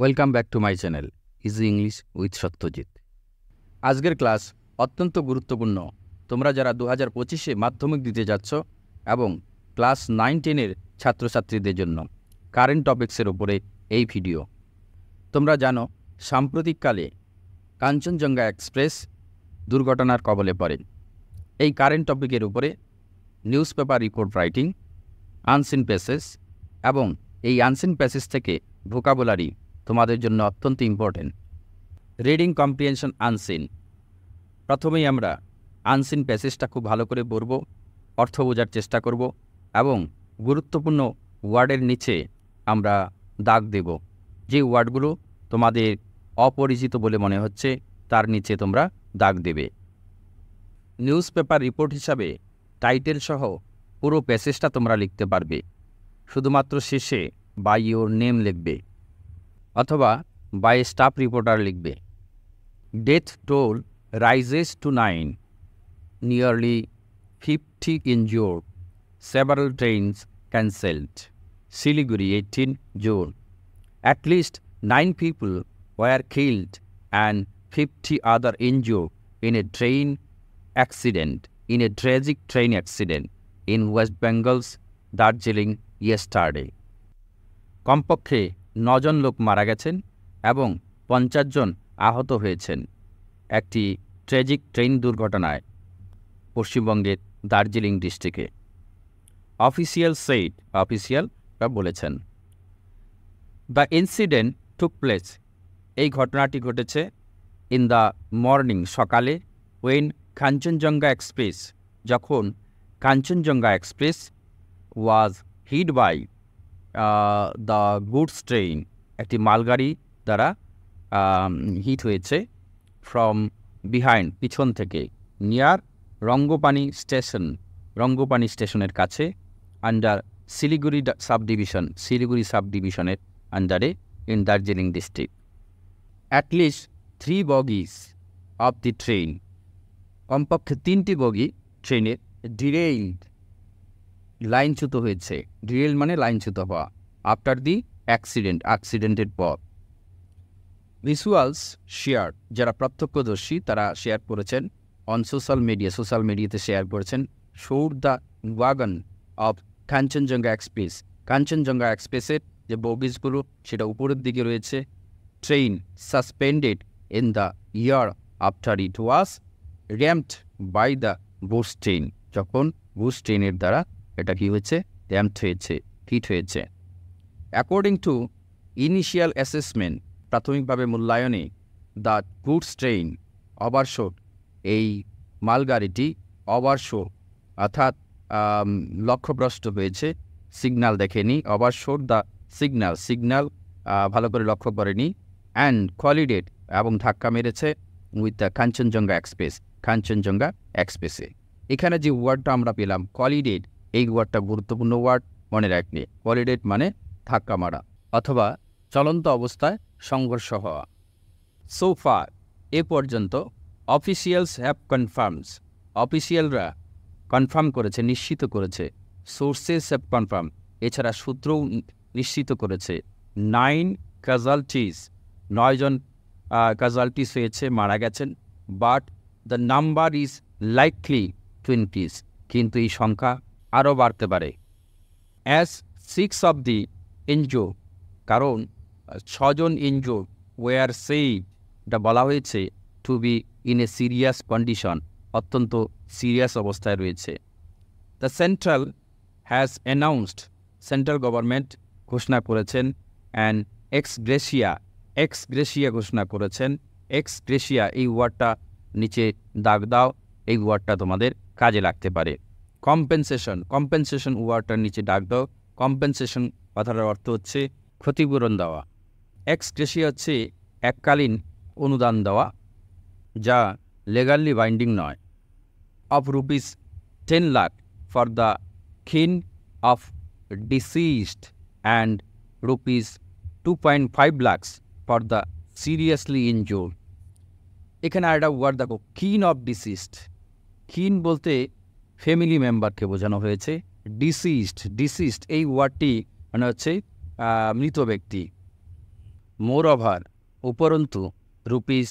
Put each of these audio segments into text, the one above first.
Welcome back to my channel easy English with Satyajit আজকের class অত্যন্ত গুরুত্বপূর্ণ তোমরা যারা দু হাজার পঁচিশে মাধ্যমিক দিতে যাচ্ছ এবং ক্লাস নাইন টেনের ছাত্রছাত্রীদের জন্য কারেন্ট টপিক্সের ওপরে এই ভিডিও তোমরা জানো সাম্প্রতিককালে কাঞ্চনজঙ্ঘা এক্সপ্রেস দুর্ঘটনার কবলে পড়ে এই কারেন্ট টপিকের উপরে news paper report writing unseen passages এবং এই আনসিন প্যাসেস থেকে ভোকাবুলারি তোমাদের জন্য অত্যন্ত ইম্পর্টেন্ট রিডিং কম্প্রিহেনশন আনসিন প্রথমেই আমরা আনসিন প্যাসেজটা খুব ভালো করে পড়ব অর্থ বোঝার চেষ্টা করব এবং গুরুত্বপূর্ণ ওয়ার্ডের নিচে আমরা দাগ দেব যে ওয়ার্ডগুলো তোমাদের অপরিচিত বলে মনে হচ্ছে তার নিচে তোমরা দাগ দেবে নিউজ পেপার রিপোর্ট হিসাবে টাইটেল সহ পুরো প্যাসেজটা তোমরা লিখতে পারবে শুধুমাত্র শেষে বাই ইউর নেম লিখবে অথবা বাই স্টাফ রিপোর্টার লিখবে death toll rises to nine nearly fifty injured several trains cancelled Siliguri eighteen June at least nine people were killed and fifty other injured in a train accident in a tragic train accident in West Bengal's Darjeeling yesterday কমপক্ষে নজন লোক মারা গেছেন এবং পঞ্চাশ জন আহত হয়েছেন একটি ট্র্যাজিক ট্রেন দুর্ঘটনায় পশ্চিমবঙ্গের দার্জিলিং ডিস্ট্রিক্টে অফিসিয়াল সেইড অফিসিয়ালরা বলেছেন দ্য ইনসিডেন্ট টুক প্লেস এই ঘটনাটি ঘটেছে ইন দ্য মর্নিং সকালে ওয়েন কাঞ্চনজঙ্ঘা এক্সপ্রেস যখন Kanchenjunga express was hit by the goods train একটি মালগাড়ি দ্বারা হিট হয়েছে ফ্রম বিহাইন্ড পিছন থেকে নিয়ার রঙ্গপানি স্টেশন রঙ্গপানি স্টেশনের কাছে আন্ডার শিলিগুড়ি সাবডিভিশন শিলিগুড়ি সাবডিভিশনের আন্ডারে in Darjeeling district at least three bogies of the train কমপক্ষে তিনটি বগি ট্রেনের ডিরেইন্ড লাইনচ্যুত হয়েছে ড্রিল মানে লাইনচ্যুত হওয়া আফটার দি অ্যাক্সিডেন্ট অ্যাক্সিডেন্টের পর ভিসুয়ালস শেয়ার যারা প্রত্যক্ষদর্শী তারা শেয়ার করেছেন অন সোশ্যাল মিডিয়া সোশ্যাল মিডিয়াতে শেয়ার করেছেন show the wagon of Kanchenjunga express Kanchenjunga এক্সপ্রেসের যে বগিজগুলো সেটা উপরের দিকে রয়েছে train suspended in the air after it was rammed by the বুস ট্রেন যখন বুস ট্রেনের দ্বারা এটা কি হয়েছে ড্যাম্পড হয়েছে ফিট হয়েছে অ্যাকর্ডিং টু ইনিশিয়াল অ্যাসেসমেন্ট প্রাথমিকভাবে মূল্যায়নে দ্য গুডস ট্রেইন ওভারশোট এই মালগাড়িটি ওভারশোট অর্থাৎ লক্ষ্যভ্রষ্ট হয়েছে সিগনাল দেখেনি ওভারশোট দ্য সিগনাল সিগনাল ভালো করে লক্ষ্য করেনি অ্যান্ড কোয়ালিডেট এবং ধাক্কা মেরেছে with the Kanchenjunga express Kanchenjunga এক্সপ্রেসে এখানে যে ওয়ার্ডটা আমরা পেলাম কোয়ালিডেট এই ওয়ার্ডটা গুরুত্বপূর্ণ ওয়ার্ড মনে রাখবে কোয়ালিডেট মানে ধাক্কা মারা অথবা চলন্ত অবস্থায় সংঘর্ষ হওয়া সো এ পর্যন্ত অফিসিয়ালস হ্যাভ কনফার্মস অফিসিয়ালরা কনফার্ম করেছে নিশ্চিত করেছে সোর্সেস হ্যাভ কনফার্ম এছাড়া সূত্রও নিশ্চিত করেছে নাইন ক্যাজাল্টিস নয়জন ক্যাজাল্টিস হয়েছে মারা গেছেন but the number is likely to increase কিন্তু এই সংখ্যা আরও বাড়তে পারে as six of the injured কারণ ছজন ইনজো ওয়ার সেইটা বলা হয়েছে to be in a serious condition অত্যন্ত সিরিয়াস অবস্থায় রয়েছে the central has announced central government ঘোষণা করেছেন and ex gratia ex gratia ঘোষণা করেছেন এক্স গ্রেশিয়া এই ওয়ার্ডটা নিচে দাগ দাও এই ওয়ার্ডটা তোমাদের কাজে লাগতে পারে কম্পেনসেশন কম্পেনসেশন ওয়ার্ডটার নিচে ডাক দাও কম্পেনসেশন কথাটার অর্থ হচ্ছে ক্ষতিপূরণ দেওয়া এক্সগ্রেসি হচ্ছে এককালীন অনুদান দেওয়া যা লেগালি বাইন্ডিং নয় of rupees ten lakh for the kin of deceased and rupees two point five lakhs for the seriously injured এখানে একটা ওয়ার্ড দেখো কিন অফ ডিসিজড কিন বলতে ফ্যামিলি মেম্বারকে বোঝানো হয়েছে ডিসিস্ট ডিসিস্ট এই ওয়ার্ডটি মানে হচ্ছে মৃত ব্যক্তি মোর ওভার উপরন্তু rupees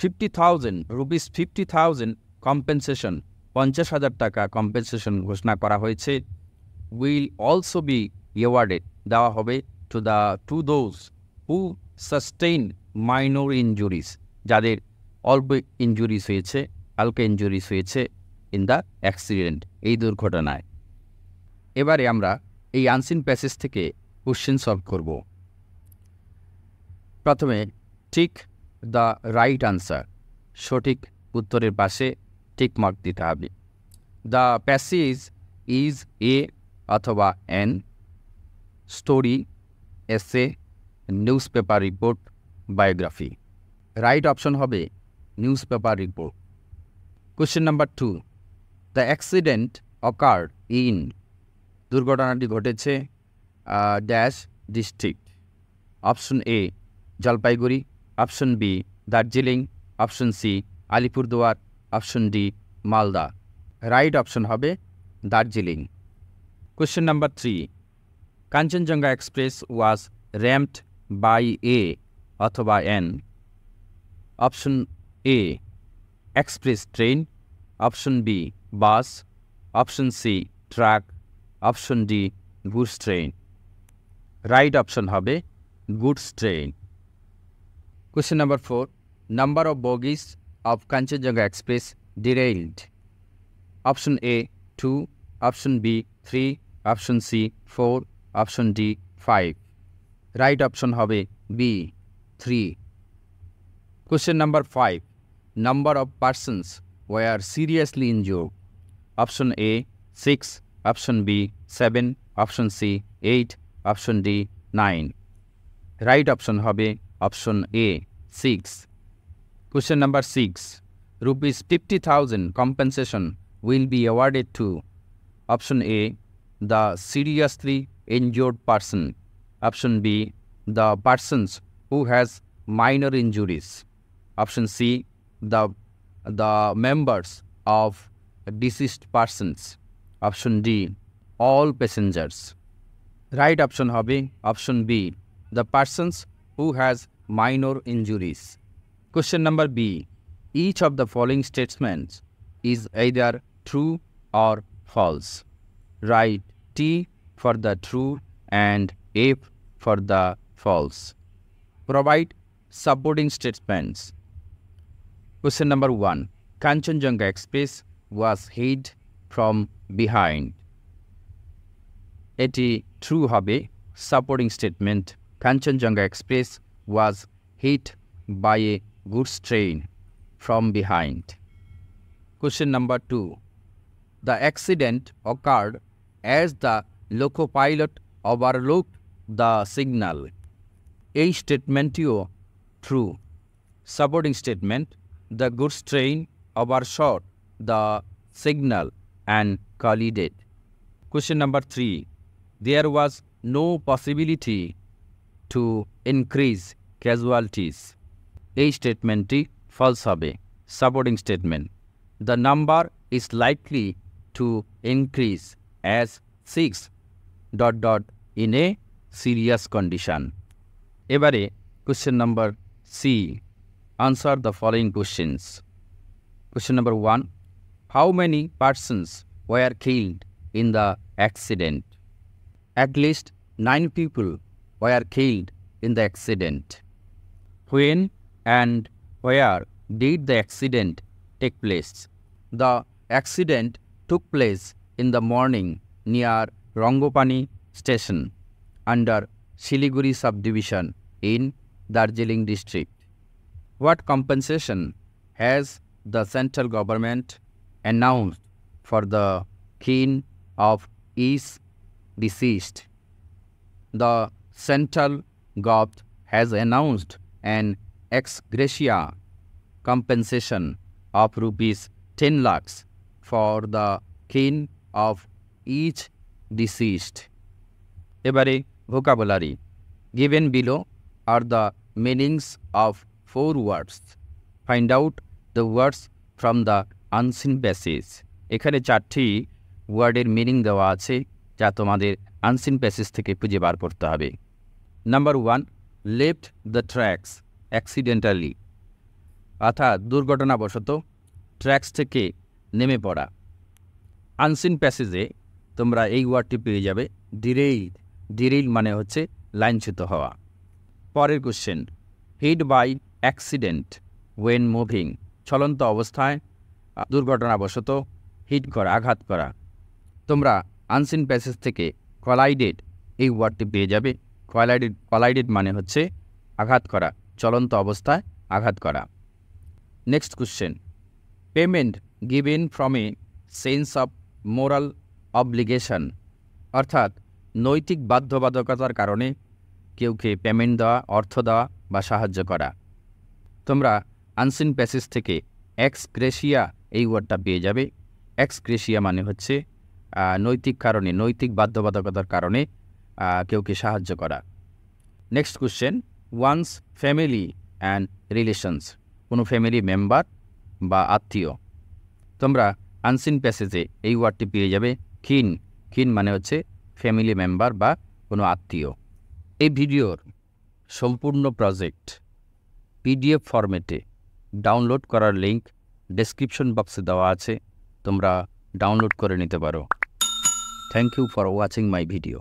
fifty thousand rupees fifty thousand compensation পঞ্চাশ হাজার টাকা কম্পেনসেশন ঘোষণা করা হয়েছে উইল অলসো বি অ্যাওয়ার্ডেড দেওয়া হবে to the to those who sustain minor injuries যাদের অল্প ইঞ্জুরিস হয়েছে হালকা ইঞ্জুরিস হয়েছে ইন দ্য অ্যাক্সিডেন্ট এই দুর্ঘটনায় এবারে আমরা এই আনসিন প্যাসেজ থেকে কোশ্চেন সলভ করব প্রথমে ঠিক দ্য রাইট আনসার সঠিক উত্তরের পাশে টিক মার্ক দিতে হবে দ্য প্যাসেজ ইজ এ অথবা an story essay news paper report biography right option হবে news paper report question number two the accident occur in দুর্ঘটনাটি ঘটেছে dash district option A Jalpaiguri option B Darjeeling option C Alipurduar option D Malda right option হবে Darjeeling question number three Kanchenjunga express was rammed by a অথবা an option A express train option B bus option C track option D goods train right option হবে goods train question number 4 number of bogies of Kanchenjunga express derailed option A 2 option B 3 option C 4 option D 5 right option হবে B 3 question number 5 number of persons were seriously injured. Option A 6, option B 7, option C 8, option D 9. Right option hobby, option A 6. Question number 6. Rupees 50,000 compensation will be awarded to option A the seriously injured person, option B the persons who has minor injuries, option C the the members of deceased persons option d all passengers right option hobby, option b the persons who has minor injuries question number b each of the following statements is either true or false write t for the true and f for the false provide supporting statements Question number one Kanchenjunga Express was hit from behind. Eti true hobby supporting statement Kanchenjunga Express was hit by a goods train from behind. Question number two The accident occurred as the loco pilot overlooked the signal. A statement you true supporting statement the goods train overshot the signal and collided. Question number three. There was no possibility to increase casualties. A statement false away. Supporting statement. The number is likely to increase as 6 dot dot in a serious condition. Every question number C answer the following questions. Question number one How many persons were killed in the accident? At least nine people were killed in the accident. When and where did the accident take place? The accident took place in the morning near Rongopani station under Siliguri subdivision in Darjeeling district. What compensation has the central government announced for the kin of each deceased? The central government has announced an ex gratia compensation of rupees 10 lakhs for the kin of each deceased. Every vocabulary given below are the meanings of four words. Find out the words from the unseen passage. এখানে চারটি ওয়ার্ডের meaning দেওয়া আছে যা তোমাদের unseen passage থেকে খুঁজে বার করতে হবে number one left the tracks accidentally অর্থাৎ দুর্ঘটনাবশত ট্র্যাক্স থেকে নেমে পড়া আনসিন প্যাসেজে তোমরা এই ওয়ার্ডটি পেয়ে যাবে ডিরেইল ডিরেইল মানে হচ্ছে লাইনচ্যুত হওয়া পরের question hit by accident when moving চলন্ত অবস্থায় দুর্ঘটনাবশত হিট করা আঘাত করা তোমরা আনসিন প্যাসেজ থেকে কলাইডেড এই ওয়ার্ডটি পেয়ে যাবে কলাইডেড কলাইডেড মানে হচ্ছে আঘাত করা চলন্ত অবস্থায় আঘাত করা next question payment give in from a sense of moral obligation অর্থাৎ নৈতিক বাধ্যবাধকতার কারণে কেউকে পেমেন্ট দেওয়া অর্থ দেওয়া বা সাহায্য করা তোমরা আনসিন প্যাসেজ থেকে এক্স এই ওয়ার্ডটা পেয়ে যাবে এক্স মানে হচ্ছে নৈতিক কারণে নৈতিক বাধ্যবাধকতার কারণে কেউকে সাহায্য করা next question one's family and relations কোনো ফ্যামিলি মেম্বার বা আত্মীয় তোমরা আনসিন প্যাসেজে এই ওয়ার্ডটি পেয়ে যাবে খিন খিন মানে হচ্ছে ফ্যামিলি মেম্বার বা কোনো আত্মীয় এই ভিডিওর সম্পূর্ণ প্রজেক্ট পিডিএফ ফরম্যাটে ডাউনলোড করার লিঙ্ক ডেসক্রিপশন বক্সে দেওয়া আছে তোমরা ডাউনলোড করে নিতে পারো thank you for watching my video